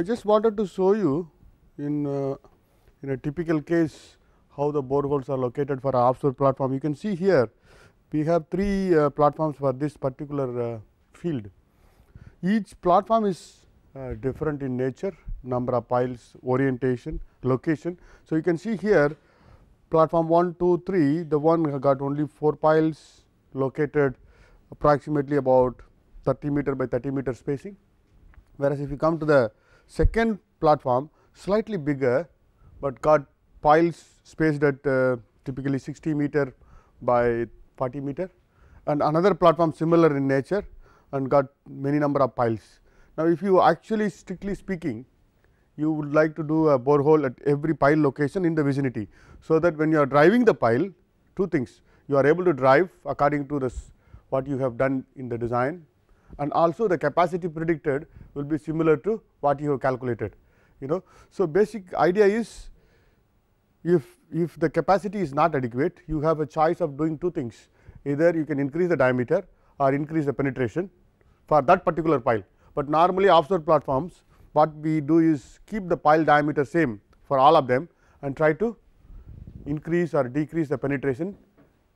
I just wanted to show you in, uh, in a typical case how the boreholes are located for offshore platform. You can see here we have three uh, platforms for this particular uh, field. Each platform is uh, different in nature, number of piles, orientation, location. So, you can see here platform 1, 2, 3, the one got only 4 piles located approximately about 30 meter by 30 meter spacing. Whereas, if you come to the second platform slightly bigger, but got piles spaced at uh, typically 60 meter by 40 meter and another platform similar in nature and got many number of piles. Now, if you actually strictly speaking you would like to do a borehole at every pile location in the vicinity. So, that when you are driving the pile two things you are able to drive according to this what you have done in the design and also the capacity predicted will be similar to what you have calculated you know. So, basic idea is if, if the capacity is not adequate you have a choice of doing two things either you can increase the diameter or increase the penetration for that particular pile, but normally offshore platforms what we do is keep the pile diameter same for all of them and try to increase or decrease the penetration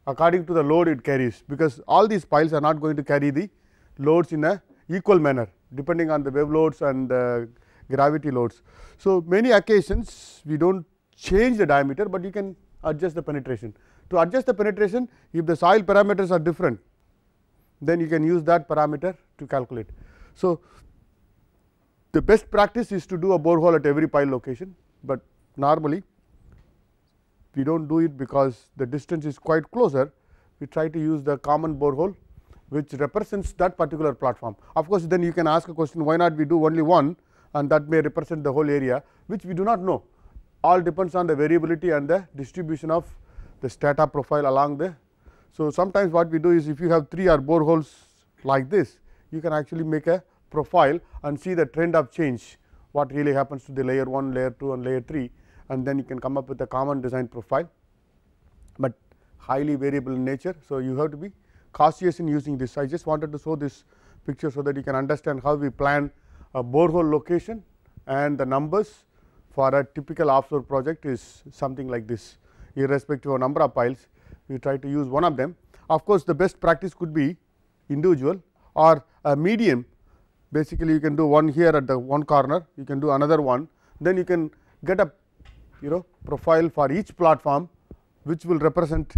according to the load it carries because all these piles are not going to carry the loads in a equal manner depending on the wave loads and the uh, gravity loads. So, many occasions we do not change the diameter, but you can adjust the penetration. To adjust the penetration if the soil parameters are different then you can use that parameter to calculate. So, the best practice is to do a borehole at every pile location, but normally we do not do it because the distance is quite closer, we try to use the common borehole which represents that particular platform. Of course, then you can ask a question why not we do only one and that may represent the whole area which we do not know all depends on the variability and the distribution of the strata profile along the. So, sometimes what we do is if you have 3 or boreholes like this you can actually make a profile and see the trend of change what really happens to the layer 1, layer 2 and layer 3 and then you can come up with a common design profile, but highly variable in nature. So, you have to be cautious in using this. I just wanted to show this picture so that you can understand how we plan a borehole location and the numbers for a typical offshore project is something like this irrespective of number of piles we try to use one of them. Of course, the best practice could be individual or a medium basically you can do one here at the one corner you can do another one then you can get a you know profile for each platform which will represent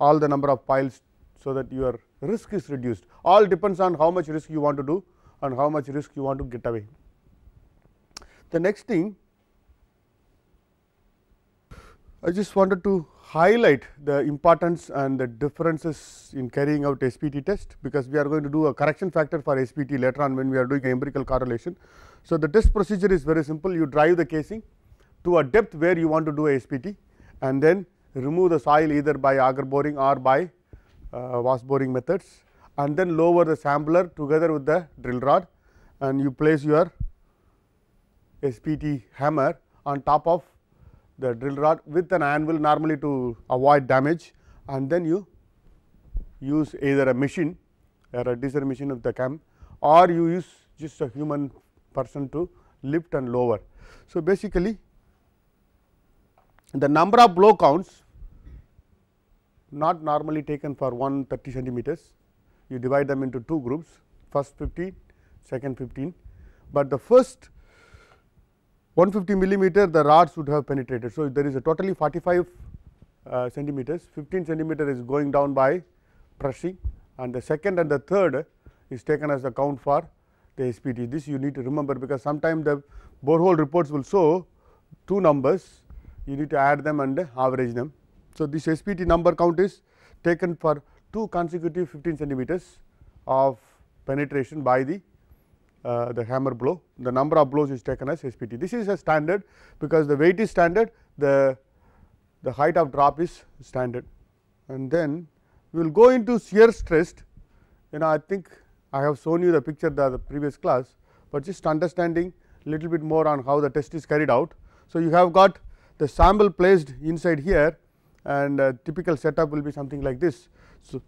all the number of piles so that your risk is reduced all depends on how much risk you want to do and how much risk you want to get away. The next thing I just wanted to highlight the importance and the differences in carrying out SPT test because we are going to do a correction factor for SPT later on when we are doing empirical correlation. So, the test procedure is very simple you drive the casing to a depth where you want to do a SPT and then remove the soil either by auger boring or by uh, boring methods and then lower the sampler together with the drill rod and you place your SPT hammer on top of the drill rod with an anvil normally to avoid damage and then you use either a machine or a diesel machine of the cam or you use just a human person to lift and lower. So, basically the number of blow counts not normally taken for one thirty centimeters. You divide them into two groups first 15, second 15, but the first 150 millimeter the rods would have penetrated. So, there is a totally 45 uh, centimeters 15 centimeter is going down by pressing and the second and the third is taken as the count for the SPT. This you need to remember because sometimes the borehole reports will show two numbers you need to add them and average them so, this SPT number count is taken for two consecutive 15 centimeters of penetration by the uh, the hammer blow the number of blows is taken as SPT. This is a standard because the weight is standard the the height of drop is standard and then we will go into shear stress you know I think I have shown you the picture the, the previous class, but just understanding little bit more on how the test is carried out. So, you have got the sample placed inside here and typical setup will be something like this. So,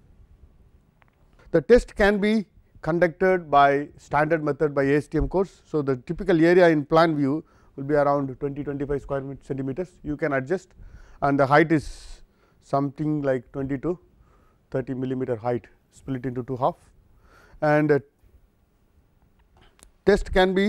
the test can be conducted by standard method by ASTM course. So, the typical area in plan view will be around 20 25 square centimeters you can adjust and the height is something like 20 to 30 millimeter height split into two half and uh, test can be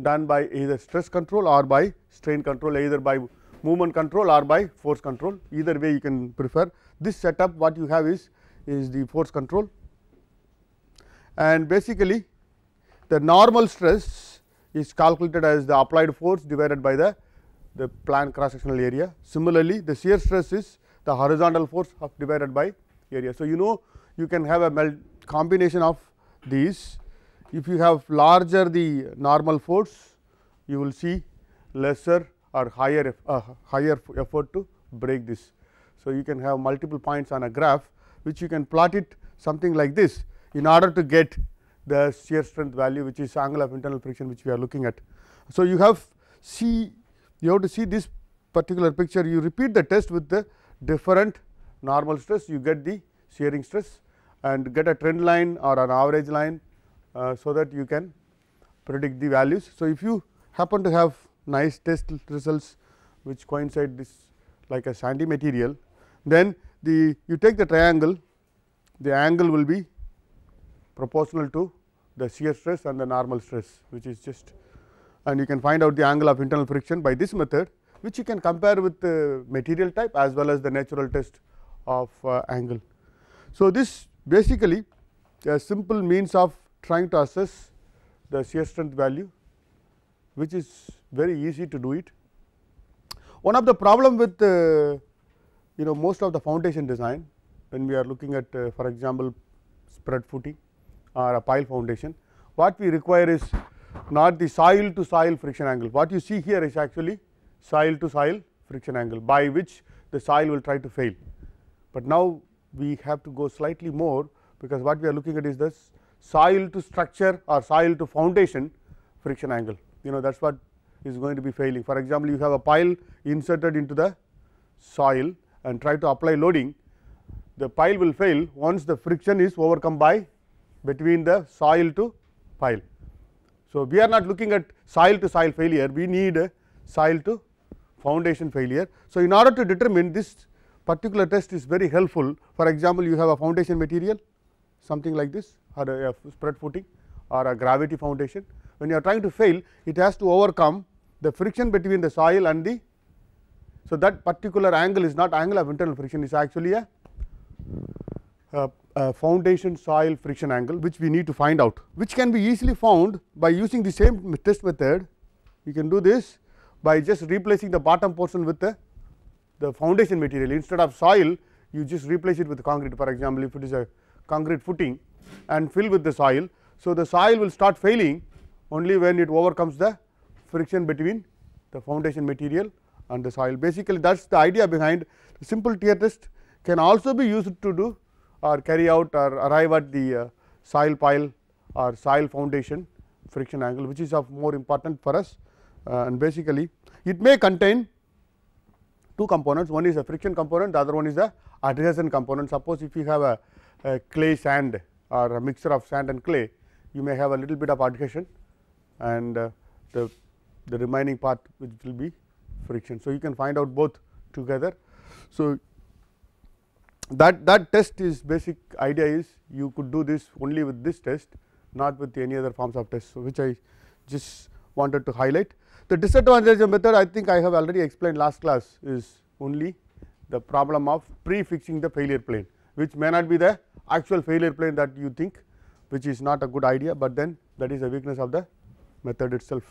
done by either stress control or by strain control either by movement control or by force control either way you can prefer. This setup what you have is, is the force control and basically the normal stress is calculated as the applied force divided by the, the plan cross sectional area. Similarly, the shear stress is the horizontal force of divided by area. So, you know you can have a combination of these if you have larger the normal force you will see lesser or higher, uh, higher effort to break this. So, you can have multiple points on a graph which you can plot it something like this in order to get the shear strength value which is angle of internal friction which we are looking at. So, you have see you have to see this particular picture you repeat the test with the different normal stress you get the shearing stress and get a trend line or an average line uh, so that you can predict the values. So, if you happen to have nice test results which coincide this like a sandy material. Then the you take the triangle, the angle will be proportional to the shear stress and the normal stress which is just and you can find out the angle of internal friction by this method which you can compare with the material type as well as the natural test of uh, angle. So, this basically a simple means of trying to assess the shear strength value which is very easy to do it. One of the problem with uh, you know most of the foundation design when we are looking at uh, for example, spread footing or a pile foundation, what we require is not the soil to soil friction angle. What you see here is actually soil to soil friction angle by which the soil will try to fail. But now we have to go slightly more because what we are looking at is this soil to structure or soil to foundation friction angle. You know that is what is going to be failing. For example, you have a pile inserted into the soil and try to apply loading, the pile will fail once the friction is overcome by between the soil to pile. So, we are not looking at soil to soil failure, we need soil to foundation failure. So, in order to determine this particular test is very helpful. For example, you have a foundation material something like this or a, a spread footing or a gravity foundation. When you are trying to fail, it has to overcome the friction between the soil and the so that particular angle is not angle of internal friction is actually a, a, a, foundation soil friction angle which we need to find out which can be easily found by using the same test method you can do this by just replacing the bottom portion with the, the foundation material instead of soil you just replace it with concrete for example if it is a concrete footing and fill with the soil so the soil will start failing only when it overcomes the friction between the foundation material and the soil. Basically, that is the idea behind the simple tear test can also be used to do or carry out or arrive at the uh, soil pile or soil foundation friction angle which is of more important for us uh, and basically it may contain two components one is a friction component the other one is the adhesion component suppose if you have a, a clay sand or a mixture of sand and clay you may have a little bit of adhesion and uh, the the remaining part which will be friction. So, you can find out both together. So, that that test is basic idea is you could do this only with this test not with any other forms of test. So, which I just wanted to highlight. The disadvantage method I think I have already explained last class is only the problem of prefixing the failure plane which may not be the actual failure plane that you think which is not a good idea, but then that is a weakness of the method itself.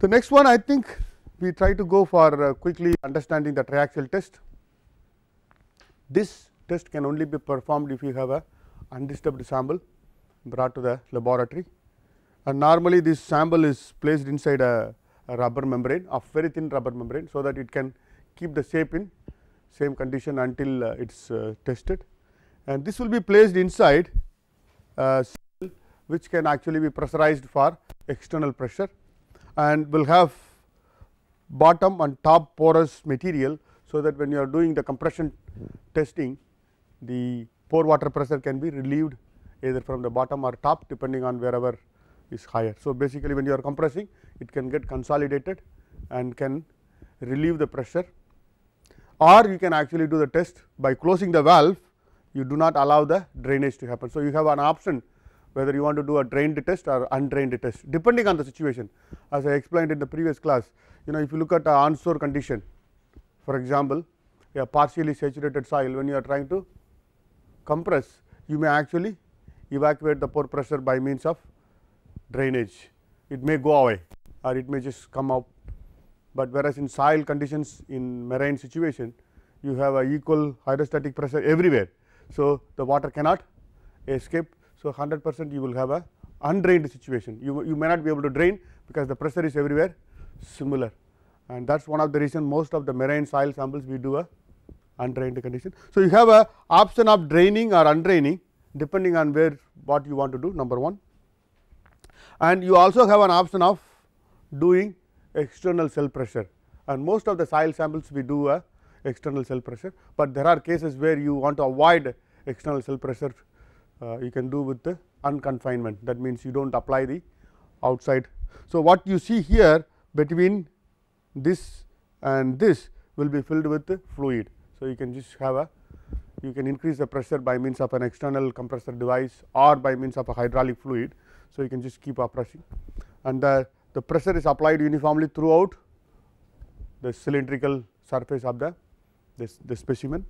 The next one I think we try to go for uh, quickly understanding the triaxial test. This test can only be performed if you have a undisturbed sample brought to the laboratory and normally this sample is placed inside a, a rubber membrane of very thin rubber membrane so that it can keep the shape in same condition until uh, it is uh, tested and this will be placed inside a cell, which can actually be pressurized for external pressure and will have bottom and top porous material. So, that when you are doing the compression testing the pore water pressure can be relieved either from the bottom or top depending on wherever is higher. So, basically when you are compressing it can get consolidated and can relieve the pressure or you can actually do the test by closing the valve you do not allow the drainage to happen. So, you have an option whether you want to do a drained test or undrained test depending on the situation. As I explained in the previous class, you know if you look at an onshore condition, for example, a partially saturated soil when you are trying to compress, you may actually evacuate the pore pressure by means of drainage. It may go away or it may just come up, but whereas in soil conditions in marine situation, you have a equal hydrostatic pressure everywhere. So, the water cannot escape so 100 percent you will have a undrained situation you, you may not be able to drain because the pressure is everywhere similar and that is one of the reason most of the marine soil samples we do a undrained condition. So you have a option of draining or undraining depending on where what you want to do number 1 and you also have an option of doing external cell pressure and most of the soil samples we do a external cell pressure, but there are cases where you want to avoid external cell pressure uh, you can do with the unconfinement that means you do not apply the outside. So, what you see here between this and this will be filled with fluid. So, you can just have a you can increase the pressure by means of an external compressor device or by means of a hydraulic fluid. So, you can just keep oppressing and the, the pressure is applied uniformly throughout the cylindrical surface of the this the specimen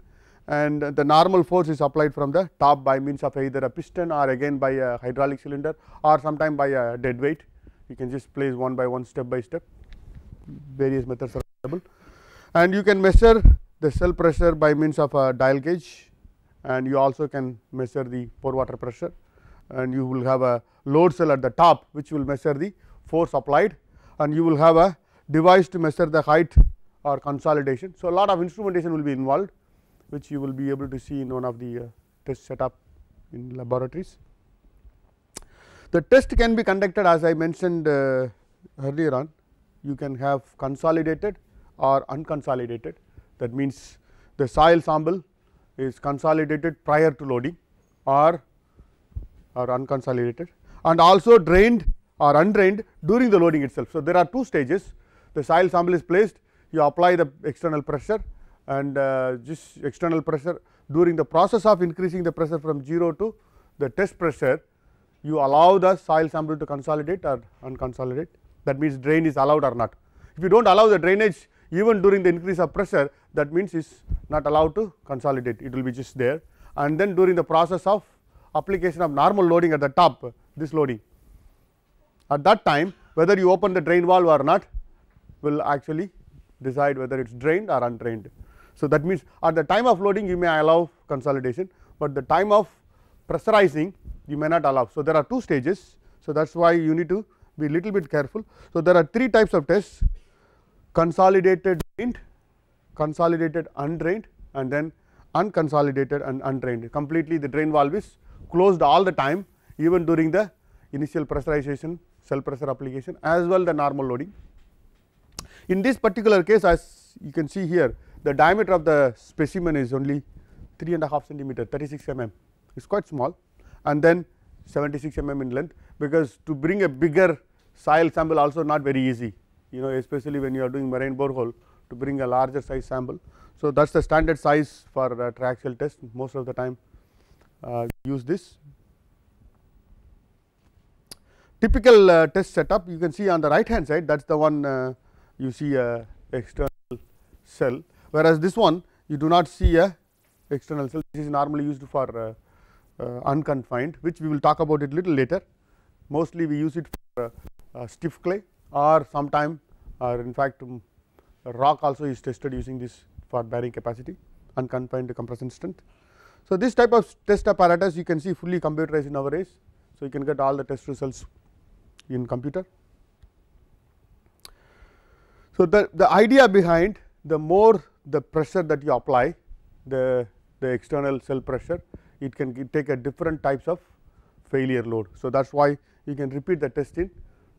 and the normal force is applied from the top by means of either a piston or again by a hydraulic cylinder or sometime by a dead weight. You can just place one by one step by step various methods are available and you can measure the cell pressure by means of a dial gauge and you also can measure the pore water pressure and you will have a load cell at the top which will measure the force applied and you will have a device to measure the height or consolidation. So, a lot of instrumentation will be involved which you will be able to see in one of the uh, test setup in laboratories. The test can be conducted as I mentioned uh, earlier on you can have consolidated or unconsolidated that means the soil sample is consolidated prior to loading or or unconsolidated and also drained or undrained during the loading itself. So, there are two stages the soil sample is placed you apply the external pressure and uh, this external pressure during the process of increasing the pressure from 0 to the test pressure you allow the soil sample to consolidate or unconsolidate that means drain is allowed or not. If you do not allow the drainage even during the increase of pressure that means it is not allowed to consolidate it will be just there and then during the process of application of normal loading at the top this loading at that time whether you open the drain valve or not will actually decide whether it is drained or undrained. So, that means at the time of loading you may allow consolidation, but the time of pressurizing you may not allow. So, there are two stages. So, that is why you need to be little bit careful. So, there are three types of tests consolidated drained, consolidated undrained and then unconsolidated and undrained completely the drain valve is closed all the time even during the initial pressurization cell pressure application as well the normal loading. In this particular case as you can see here the diameter of the specimen is only 3.5 centimeter 36 mm it is quite small and then 76 mm in length because to bring a bigger soil sample also not very easy you know especially when you are doing marine borehole to bring a larger size sample. So, that is the standard size for uh, triaxial test most of the time uh, use this. Typical uh, test setup you can see on the right hand side that is the one uh, you see a uh, external cell whereas this one you do not see a external cell this is normally used for uh, uh, unconfined which we will talk about it little later mostly we use it for uh, stiff clay or sometime or in fact um, rock also is tested using this for bearing capacity unconfined compression strength. So, this type of test apparatus you can see fully computerized in our nowadays. So, you can get all the test results in computer. So, the, the idea behind the more the pressure that you apply the, the external cell pressure it can take a different types of failure load. So, that is why you can repeat the test in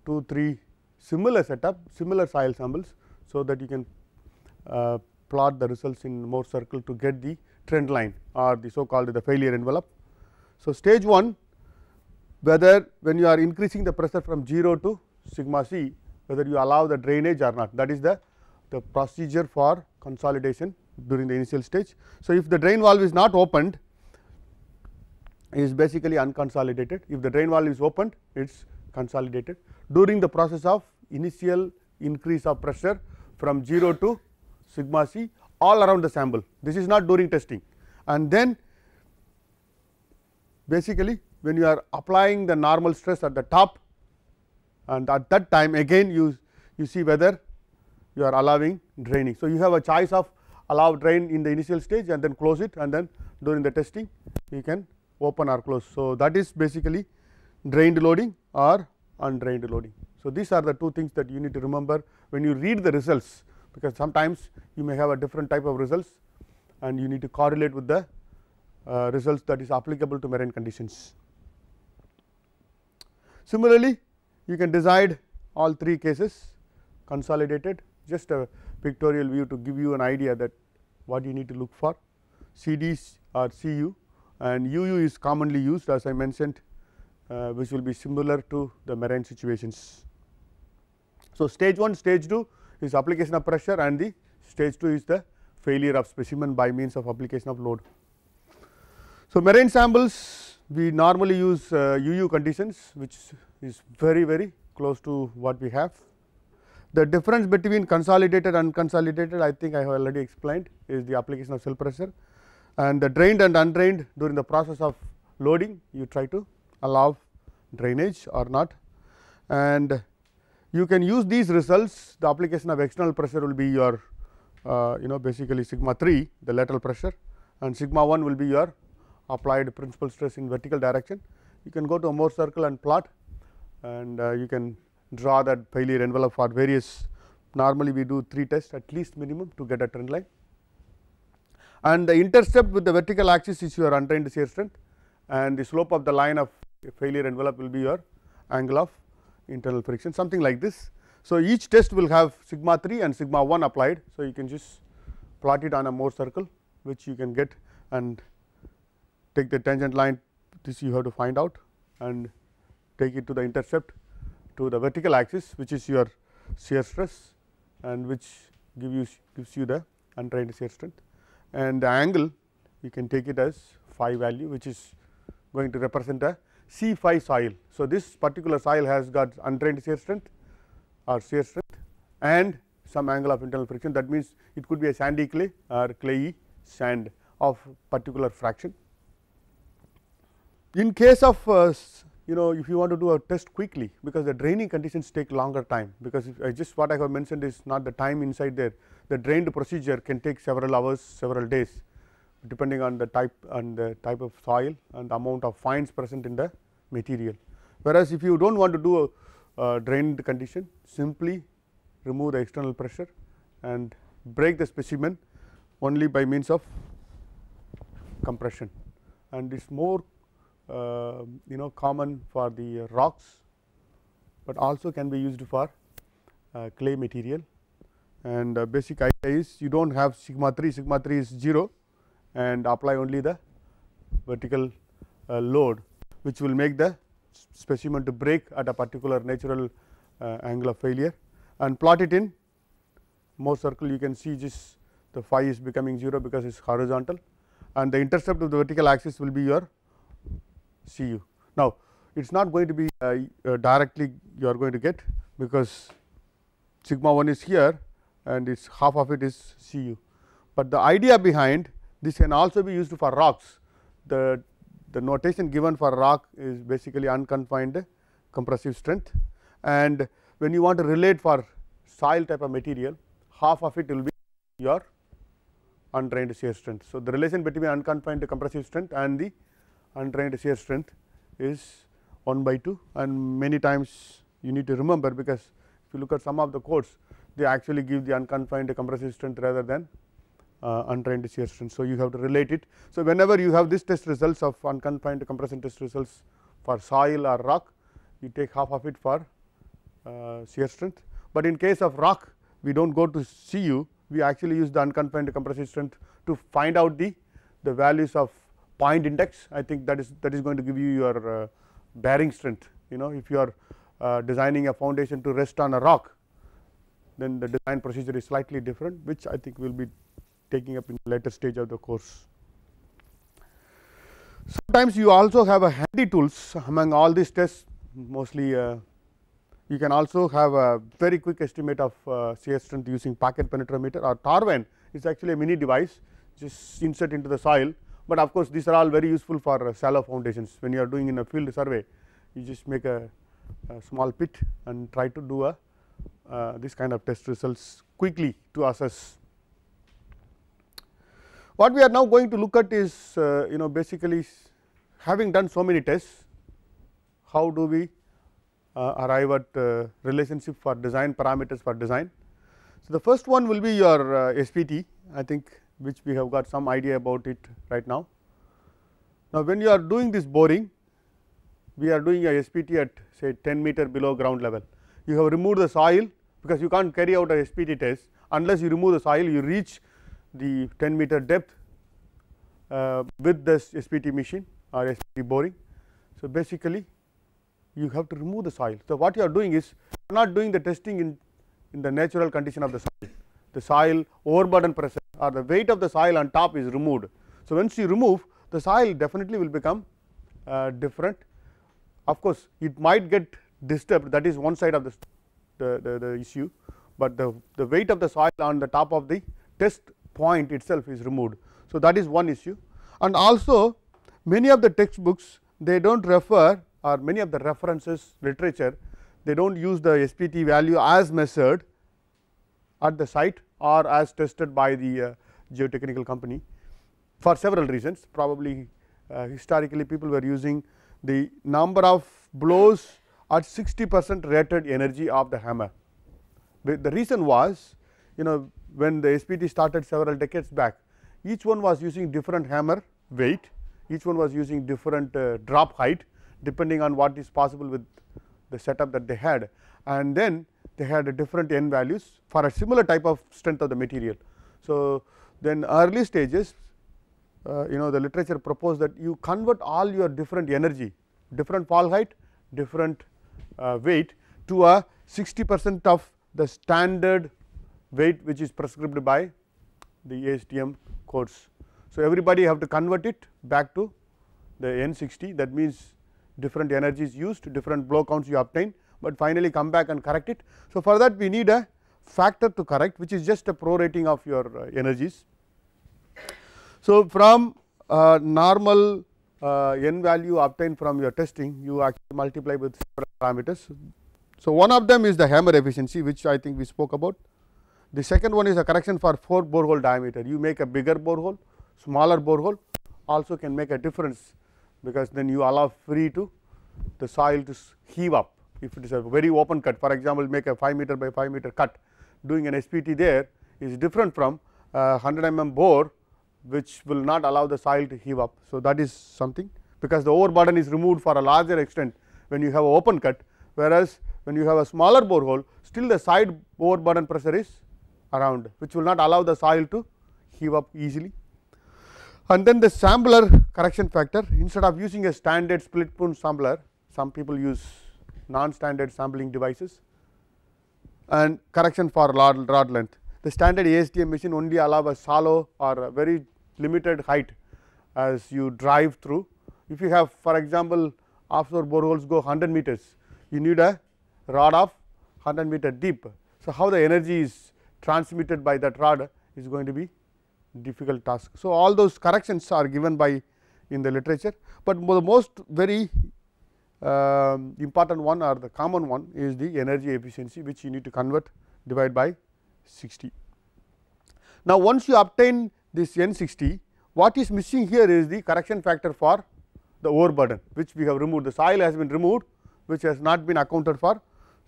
2, 3 similar setup similar soil samples. So, that you can uh, plot the results in more circle to get the trend line or the so called the failure envelope. So, stage 1 whether when you are increasing the pressure from 0 to sigma c whether you allow the drainage or not that is the the procedure for consolidation during the initial stage. So, if the drain valve is not opened is basically unconsolidated, if the drain valve is opened it is consolidated during the process of initial increase of pressure from 0 to sigma c all around the sample. This is not during testing and then basically when you are applying the normal stress at the top and at that time again you, you see whether you are allowing draining. So, you have a choice of allow drain in the initial stage and then close it and then during the testing you can open or close. So, that is basically drained loading or undrained loading. So, these are the two things that you need to remember when you read the results because sometimes you may have a different type of results and you need to correlate with the uh, results that is applicable to marine conditions. Similarly, you can decide all three cases consolidated just a pictorial view to give you an idea that what you need to look for. CDs are CU and UU is commonly used as I mentioned uh, which will be similar to the marine situations. So, stage 1 stage 2 is application of pressure and the stage 2 is the failure of specimen by means of application of load. So, marine samples we normally use uh, UU conditions which is very very close to what we have the difference between consolidated and unconsolidated I think I have already explained is the application of cell pressure and the drained and undrained during the process of loading you try to allow drainage or not and you can use these results the application of external pressure will be your uh, you know basically sigma 3 the lateral pressure and sigma 1 will be your applied principal stress in vertical direction. You can go to a Mohr circle and plot and uh, you can draw that failure envelope for various normally we do 3 tests at least minimum to get a trend line and the intercept with the vertical axis is your untrained shear strength and the slope of the line of failure envelope will be your angle of internal friction something like this. So, each test will have sigma 3 and sigma 1 applied. So, you can just plot it on a Mohr circle which you can get and take the tangent line this you have to find out and take it to the intercept to the vertical axis which is your shear stress and which give you gives you the untrained shear strength and the angle you can take it as phi value which is going to represent a C phi soil. So, this particular soil has got untrained shear strength or shear strength and some angle of internal friction that means it could be a sandy clay or clayey sand of particular fraction. In case of uh, you know if you want to do a test quickly because the draining conditions take longer time because I just what I have mentioned is not the time inside there the drained procedure can take several hours several days depending on the type and the type of soil and the amount of fines present in the material. Whereas, if you do not want to do a drained condition simply remove the external pressure and break the specimen only by means of compression and it is more um, you know common for the rocks but also can be used for uh, clay material and uh, basic idea is you do not have sigma 3, sigma 3 is 0 and apply only the vertical uh, load which will make the specimen to break at a particular natural uh, angle of failure and plot it in more circle you can see just the phi is becoming 0 because it is horizontal and the intercept of the vertical axis will be your Cu. Now, it is not going to be uh, uh, directly you are going to get because sigma 1 is here and its half of it is Cu, but the idea behind this can also be used for rocks. The, the notation given for rock is basically unconfined compressive strength and when you want to relate for soil type of material half of it will be your untrained shear strength. So, the relation between unconfined compressive strength and the untrained shear strength is 1 by 2 and many times you need to remember because if you look at some of the codes they actually give the unconfined compressive strength rather than uh, untrained shear strength. So, you have to relate it. So, whenever you have this test results of unconfined compression test results for soil or rock you take half of it for uh, shear strength, but in case of rock we do not go to CU we actually use the unconfined compressive strength to find out the, the values of point index I think that is that is going to give you your uh, bearing strength you know if you are uh, designing a foundation to rest on a rock then the design procedure is slightly different which I think we will be taking up in the later stage of the course. Sometimes you also have a handy tools among all these tests mostly uh, you can also have a very quick estimate of uh, shear strength using pocket penetrometer or Tarvan is actually a mini device just insert into the soil but of course, these are all very useful for uh, shallow foundations when you are doing in a field survey you just make a, a small pit and try to do a uh, this kind of test results quickly to assess. What we are now going to look at is uh, you know basically having done so many tests how do we uh, arrive at uh, relationship for design parameters for design. So, the first one will be your uh, SPT I think which we have got some idea about it right now. Now, when you are doing this boring, we are doing a SPT at say 10 meter below ground level. You have removed the soil because you can't carry out a SPT test unless you remove the soil you reach the 10 meter depth uh, with this SPT machine or SPT boring. So, basically you have to remove the soil. So, what you are doing is you are not doing the testing in, in the natural condition of the soil. The soil overburden pressure or the weight of the soil on top is removed. So, once you remove the soil definitely will become uh, different. Of course, it might get disturbed that is one side of the, the, the, the issue, but the, the weight of the soil on the top of the test point itself is removed. So, that is one issue and also many of the textbooks they do not refer or many of the references literature they do not use the SPT value as measured at the site or as tested by the uh, geotechnical company for several reasons probably uh, historically people were using the number of blows at 60 percent rated energy of the hammer. But the reason was you know when the SPT started several decades back each one was using different hammer weight, each one was using different uh, drop height depending on what is possible with the setup that they had and then they had a different n values for a similar type of strength of the material. So, then early stages uh, you know the literature proposed that you convert all your different energy different fall height different uh, weight to a 60 percent of the standard weight which is prescribed by the ASTM course. So, everybody have to convert it back to the N60 that means different energies used different blow counts you obtain but finally come back and correct it. So, for that we need a factor to correct which is just a prorating of your uh, energies. So, from uh, normal uh, n value obtained from your testing you actually multiply with parameters. So, one of them is the hammer efficiency which I think we spoke about. The second one is a correction for 4 borehole diameter you make a bigger borehole smaller borehole also can make a difference because then you allow free to the soil to heave up if it is a very open cut for example, make a 5 meter by 5 meter cut doing an SPT there is different from 100 mm bore which will not allow the soil to heave up. So, that is something because the overburden is removed for a larger extent when you have a open cut whereas, when you have a smaller borehole still the side overburden pressure is around which will not allow the soil to heave up easily. And then the sampler correction factor instead of using a standard split spoon sampler some people use non-standard sampling devices and correction for rod, rod length. The standard ASTM machine only allow a shallow or a very limited height as you drive through. If you have for example, offshore boreholes go 100 meters, you need a rod of 100 meter deep. So, how the energy is transmitted by that rod is going to be difficult task. So, all those corrections are given by in the literature, but the most very um, important one or the common one is the energy efficiency which you need to convert divide by 60. Now, once you obtain this N 60 what is missing here is the correction factor for the overburden which we have removed the soil has been removed which has not been accounted for.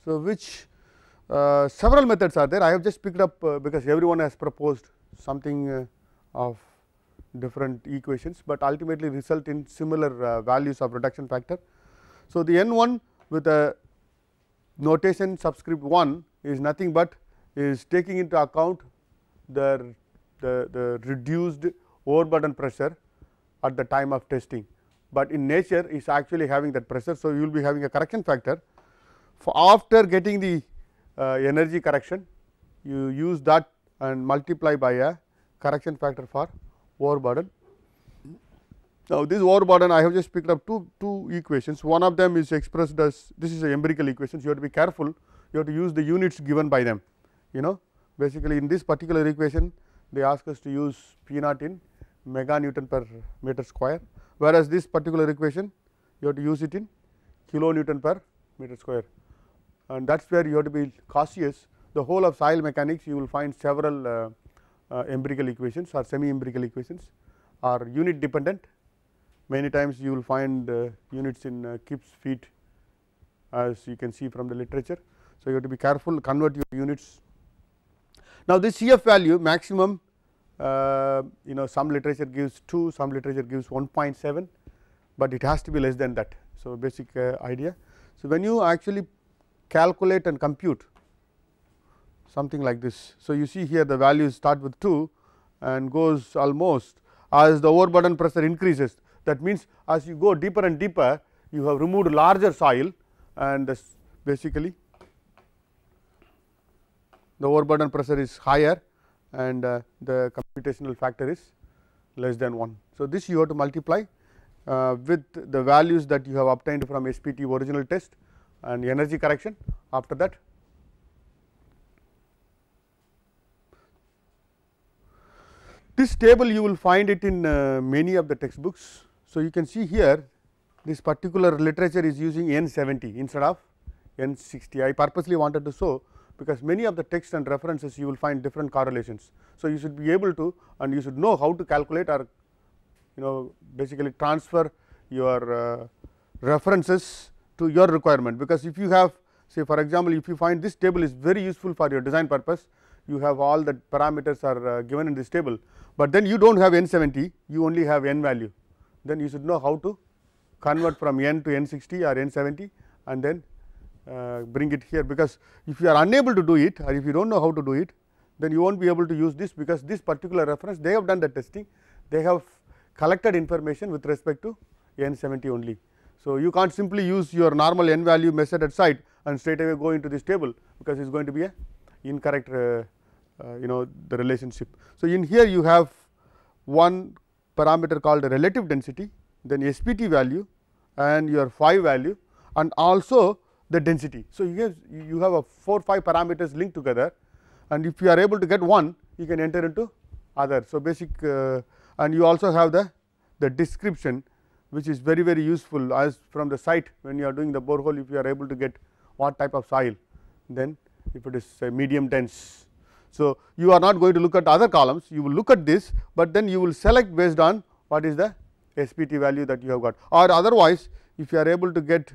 So, which uh, several methods are there I have just picked up uh, because everyone has proposed something uh, of different equations, but ultimately result in similar uh, values of reduction factor. So, the n 1 with a notation subscript 1 is nothing but is taking into account the, the, the reduced overburden pressure at the time of testing, but in nature is actually having that pressure. So, you will be having a correction factor for after getting the uh, energy correction you use that and multiply by a correction factor for overburden now, this overburden I have just picked up two, two equations, one of them is expressed as this is empirical so you have to be careful, you have to use the units given by them. You know basically in this particular equation they ask us to use P naught in mega Newton per meter square, whereas this particular equation you have to use it in kilo Newton per meter square and that is where you have to be cautious. The whole of soil mechanics you will find several uh, uh, empirical equations or semi empirical equations are unit dependent Many times you will find uh, units in uh, kips feet as you can see from the literature. So, you have to be careful convert your units. Now, this CF value maximum uh, you know some literature gives 2, some literature gives 1.7, but it has to be less than that. So, basic uh, idea. So, when you actually calculate and compute something like this. So, you see here the values start with 2 and goes almost as the overburden pressure increases that means, as you go deeper and deeper you have removed larger soil and basically the overburden pressure is higher and uh, the computational factor is less than 1. So, this you have to multiply uh, with the values that you have obtained from SPT original test and energy correction after that. This table you will find it in uh, many of the textbooks so, you can see here this particular literature is using N 70 instead of N 60. I purposely wanted to show because many of the texts and references you will find different correlations. So, you should be able to and you should know how to calculate or you know basically transfer your uh, references to your requirement because if you have say for example, if you find this table is very useful for your design purpose you have all the parameters are uh, given in this table, but then you do not have n 70 you only have n value then you should know how to convert from n to n60 or n70 and then uh, bring it here because if you are unable to do it or if you do not know how to do it then you will not be able to use this because this particular reference they have done the testing they have collected information with respect to n70 only. So, you can't simply use your normal n value measured at site and straight away go into this table because it is going to be a incorrect uh, uh, you know the relationship. So, in here you have one parameter called relative density, then SPT value and your phi value and also the density. So, you have, you have a 4 5 parameters linked together and if you are able to get one you can enter into other. So, basic uh, and you also have the, the description which is very very useful as from the site when you are doing the borehole if you are able to get what type of soil then if it is medium dense so, you are not going to look at other columns, you will look at this, but then you will select based on what is the SPT value that you have got or otherwise if you are able to get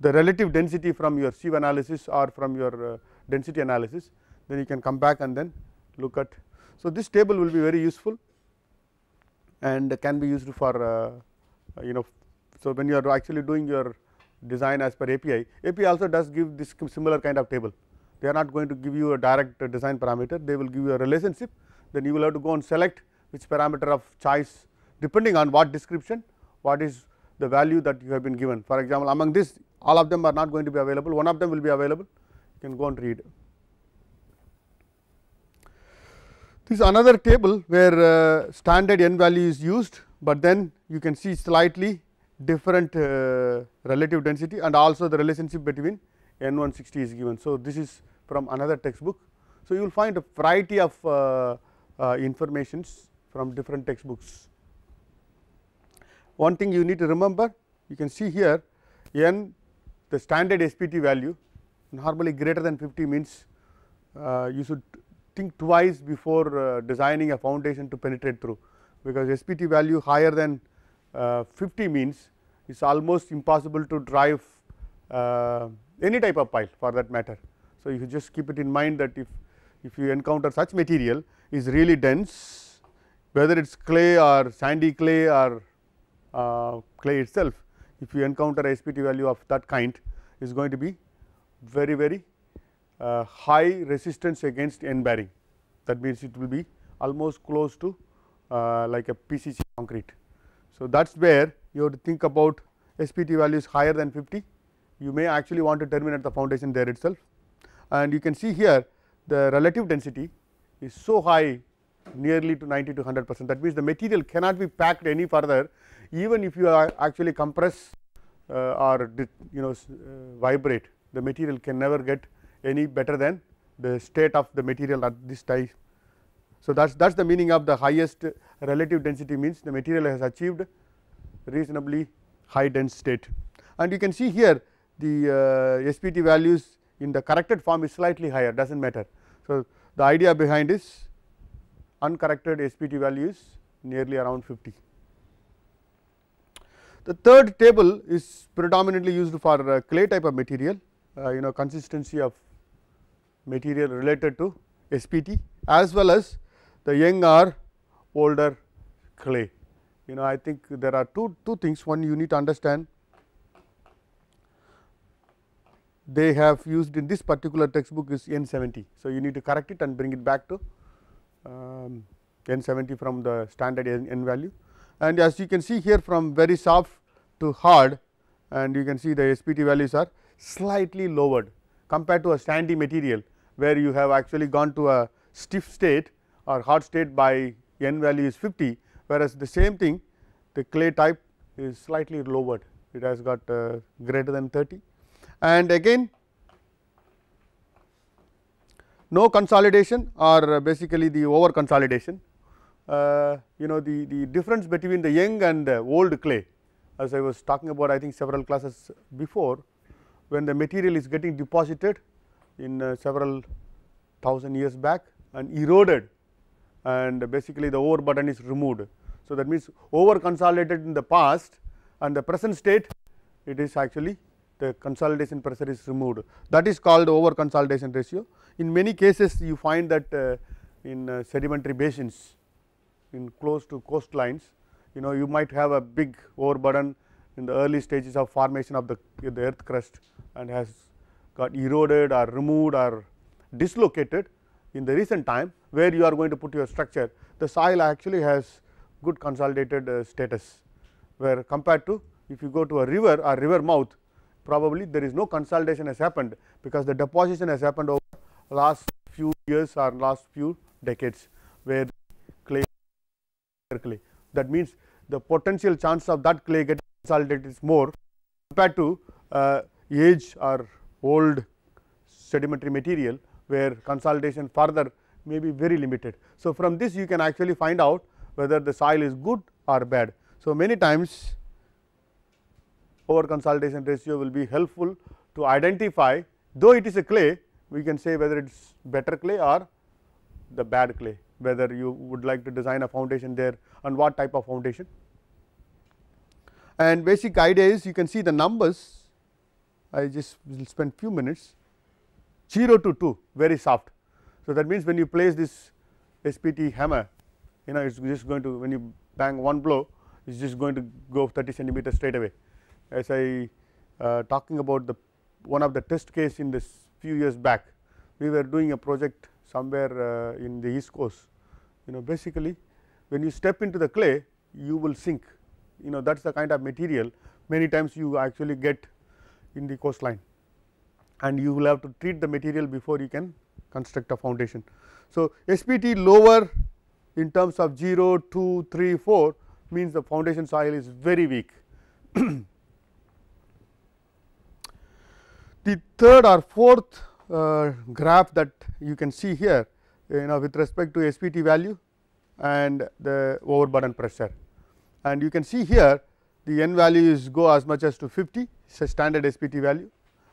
the relative density from your sieve analysis or from your uh, density analysis, then you can come back and then look at. So, this table will be very useful and can be used for uh, you know. So, when you are actually doing your design as per API, API also does give this similar kind of table. They are not going to give you a direct design parameter, they will give you a relationship, then you will have to go and select which parameter of choice depending on what description, what is the value that you have been given. For example, among this all of them are not going to be available, one of them will be available, you can go and read. This is another table where uh, standard n value is used, but then you can see slightly different uh, relative density and also the relationship between N 160 is given. So, this is from another textbook. So, you will find a variety of uh, uh, informations from different textbooks. One thing you need to remember you can see here N the standard SPT value normally greater than 50 means uh, you should think twice before uh, designing a foundation to penetrate through because SPT value higher than uh, 50 means it is almost impossible to drive uh, any type of pile for that matter. So, if you just keep it in mind that if, if you encounter such material is really dense whether it is clay or sandy clay or uh, clay itself if you encounter a SPT value of that kind is going to be very very uh, high resistance against end bearing that means it will be almost close to uh, like a PCC concrete. So, that is where you have to think about SPT values higher than 50, you may actually want to terminate the foundation there itself. And you can see here the relative density is so high nearly to 90 to 100 percent that means the material cannot be packed any further even if you are actually compress uh, or you know uh, vibrate the material can never get any better than the state of the material at this time so, that is that is the meaning of the highest relative density means the material has achieved reasonably high dense state and you can see here the uh, SPT values in the corrected form is slightly higher does not matter. So, the idea behind is uncorrected SPT values nearly around 50. The third table is predominantly used for uh, clay type of material uh, you know consistency of material related to SPT as well as the young are older clay. You know, I think there are two, two things. One, you need to understand they have used in this particular textbook is N 70. So, you need to correct it and bring it back to um, N 70 from the standard N, N value. And as you can see here from very soft to hard and you can see the SPT values are slightly lowered compared to a sandy material where you have actually gone to a stiff state or hard state by n value is 50 whereas the same thing the clay type is slightly lowered it has got uh, greater than 30 and again no consolidation or uh, basically the over consolidation uh, you know the the difference between the young and the old clay as I was talking about I think several classes before when the material is getting deposited in uh, several thousand years back and eroded and basically the over button is removed. So, that means over consolidated in the past and the present state it is actually the consolidation pressure is removed that is called over consolidation ratio. In many cases you find that uh, in uh, sedimentary basins in close to coastlines you know you might have a big overburden in the early stages of formation of the, the earth crust and has got eroded or removed or dislocated in the recent time where you are going to put your structure, the soil actually has good consolidated uh, status where compared to if you go to a river or river mouth probably there is no consolidation has happened because the deposition has happened over last few years or last few decades where clay clay that means the potential chance of that clay getting consolidated is more compared to uh, age or old sedimentary material where consolidation further may be very limited. So, from this you can actually find out whether the soil is good or bad. So, many times over consolidation ratio will be helpful to identify though it is a clay we can say whether it is better clay or the bad clay whether you would like to design a foundation there and what type of foundation. And basic idea is you can see the numbers I just will spend few minutes 0 to 2 very soft. So, that means when you place this SPT hammer you know it is just going to when you bang one blow it is just going to go 30 centimeters straight away. As I uh, talking about the one of the test case in this few years back we were doing a project somewhere uh, in the east coast you know basically when you step into the clay you will sink you know that is the kind of material many times you actually get in the coastline and you will have to treat the material before you can construct a foundation. So, SPT lower in terms of 0, 2, 3, 4 means the foundation soil is very weak. the third or fourth uh, graph that you can see here you know with respect to SPT value and the overburden pressure. And you can see here the n values go as much as to 50 standard SPT value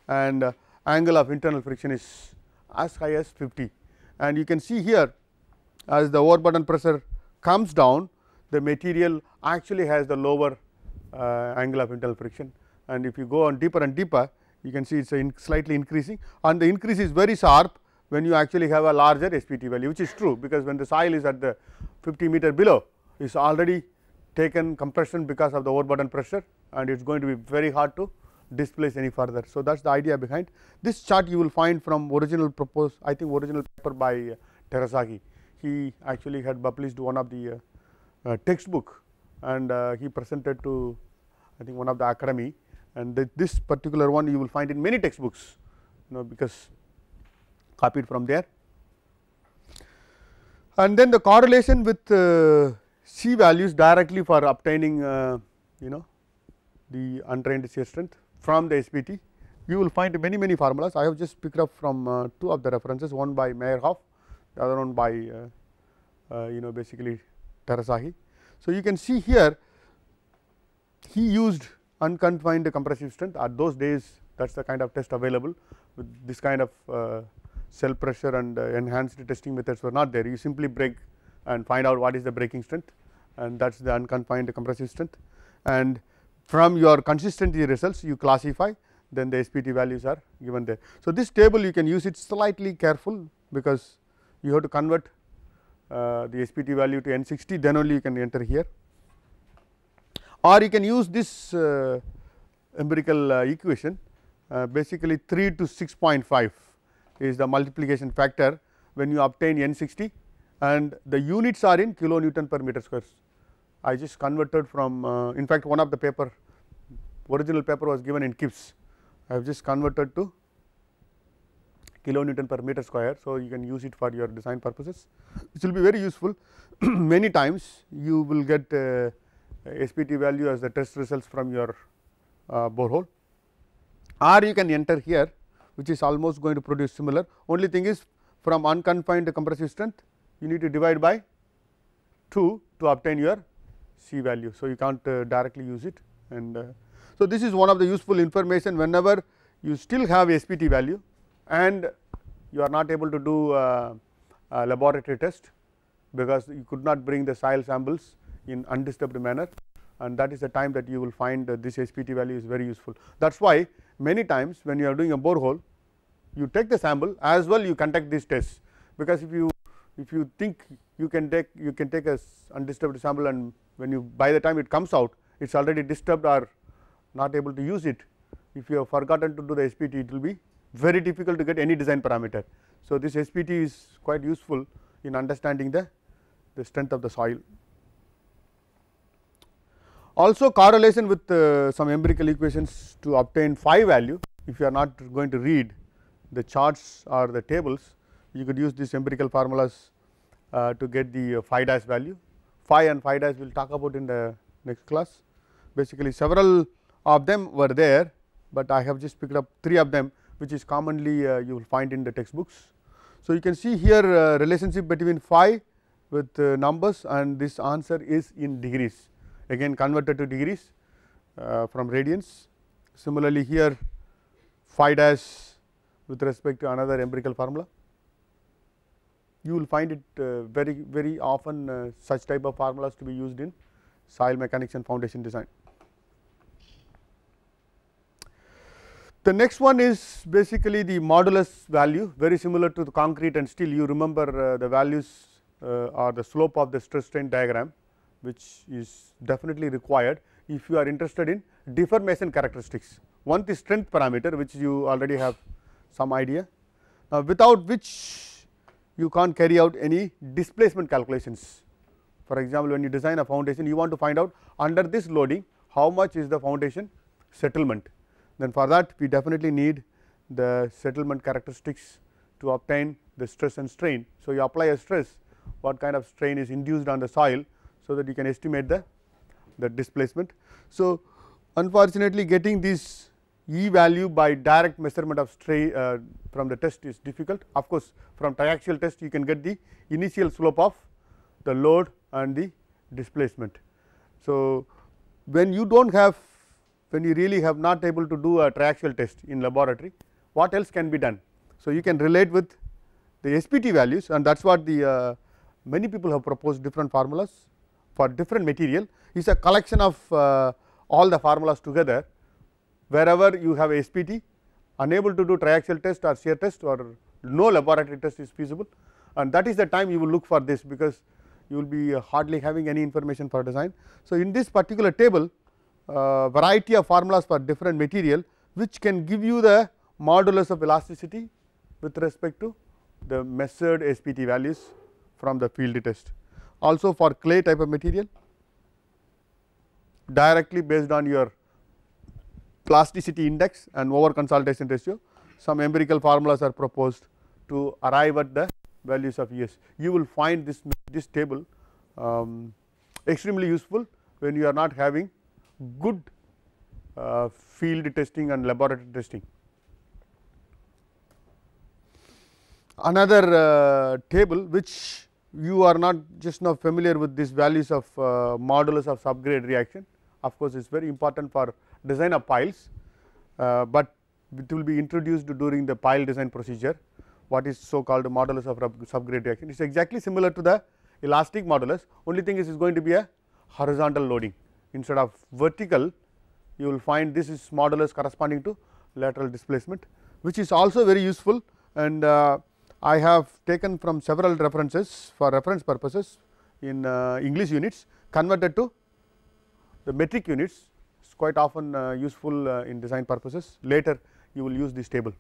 and uh, angle of internal friction is as high as 50 and you can see here as the overburden pressure comes down the material actually has the lower uh, angle of internal friction and if you go on deeper and deeper you can see it is in slightly increasing and the increase is very sharp when you actually have a larger SPT value which is true because when the soil is at the 50 meter below is already taken compression because of the overburden pressure and it is going to be very hard to displays any further. So, that is the idea behind this chart you will find from original proposed I think original paper by uh, Terasaki. He actually had published one of the uh, uh, textbook and uh, he presented to I think one of the academy and this particular one you will find in many textbooks you know because copied from there. And then the correlation with uh, C values directly for obtaining uh, you know the untrained shear strength from the SPT. You will find many many formulas. I have just picked up from uh, two of the references, one by Meyerhoff, the other one by uh, uh you know basically Terasahi. So you can see here, he used unconfined compressive strength. At those days, that's the kind of test available with this kind of uh, cell pressure and uh, enhanced testing methods were not there. You simply break and find out what is the breaking strength and that is the unconfined compressive strength and from your consistency results you classify then the SPT values are given there. So, this table you can use it slightly careful because you have to convert uh, the SPT value to N60 then only you can enter here or you can use this uh, empirical uh, equation uh, basically 3 to 6.5 is the multiplication factor when you obtain N60 and the units are in kilonewton per meter square I just converted from uh, in fact one of the paper original paper was given in kips I have just converted to kilonewton per meter square. So, you can use it for your design purposes which will be very useful many times you will get uh, SPT value as the test results from your uh, borehole or you can enter here which is almost going to produce similar only thing is from unconfined compressive strength you need to divide by 2 to obtain your C value. So, you cannot uh, directly use it and uh, so this is one of the useful information whenever you still have SPT value and you are not able to do uh, laboratory test because you could not bring the soil samples in undisturbed manner and that is the time that you will find this SPT value is very useful. That is why many times when you are doing a borehole you take the sample as well you conduct this test because if you if you think you can take you can take a undisturbed sample and when you by the time it comes out it is already disturbed or not able to use it. If you have forgotten to do the SPT it will be very difficult to get any design parameter. So, this SPT is quite useful in understanding the, the strength of the soil. Also correlation with uh, some empirical equations to obtain phi value if you are not going to read the charts or the tables you could use these empirical formulas uh, to get the uh, phi dash value. Phi and phi dash we will talk about in the next class. Basically several of them were there, but I have just picked up three of them which is commonly uh, you will find in the textbooks. So, you can see here relationship between phi with numbers and this answer is in degrees again converted to degrees from radians. Similarly, here phi dash with respect to another empirical formula you will find it uh, very very often uh, such type of formulas to be used in soil mechanics and foundation design. The next one is basically the modulus value very similar to the concrete and steel you remember uh, the values or the slope of the stress strain diagram which is definitely required if you are interested in deformation characteristics. One is strength parameter which you already have some idea. without which you can't carry out any displacement calculations. For example, when you design a foundation, you want to find out under this loading how much is the foundation settlement. Then for that we definitely need the settlement characteristics to obtain the stress and strain. So, you apply a stress what kind of strain is induced on the soil so that you can estimate the, the displacement. So, unfortunately getting these E value by direct measurement of stray uh, from the test is difficult. Of course, from triaxial test you can get the initial slope of the load and the displacement. So, when you do not have when you really have not able to do a triaxial test in laboratory what else can be done. So, you can relate with the SPT values and that is what the uh, many people have proposed different formulas for different material is a collection of uh, all the formulas together wherever you have SPT unable to do triaxial test or shear test or no laboratory test is feasible and that is the time you will look for this because you will be uh, hardly having any information for design. So, in this particular table uh, variety of formulas for different material which can give you the modulus of elasticity with respect to the measured SPT values from the field test. Also for clay type of material directly based on your plasticity index and over consolidation ratio. Some empirical formulas are proposed to arrive at the values of ES. You will find this, this table um, extremely useful when you are not having good uh, field testing and laboratory testing. Another uh, table which you are not just now familiar with these values of uh, modulus of subgrade reaction of course, is very important for design of piles, uh, but it will be introduced during the pile design procedure what is so called modulus of subgrade reaction. It is exactly similar to the elastic modulus only thing is it is going to be a horizontal loading instead of vertical you will find this is modulus corresponding to lateral displacement which is also very useful and uh, I have taken from several references for reference purposes in uh, English units converted to the metric units quite often uh, useful uh, in design purposes later you will use this table.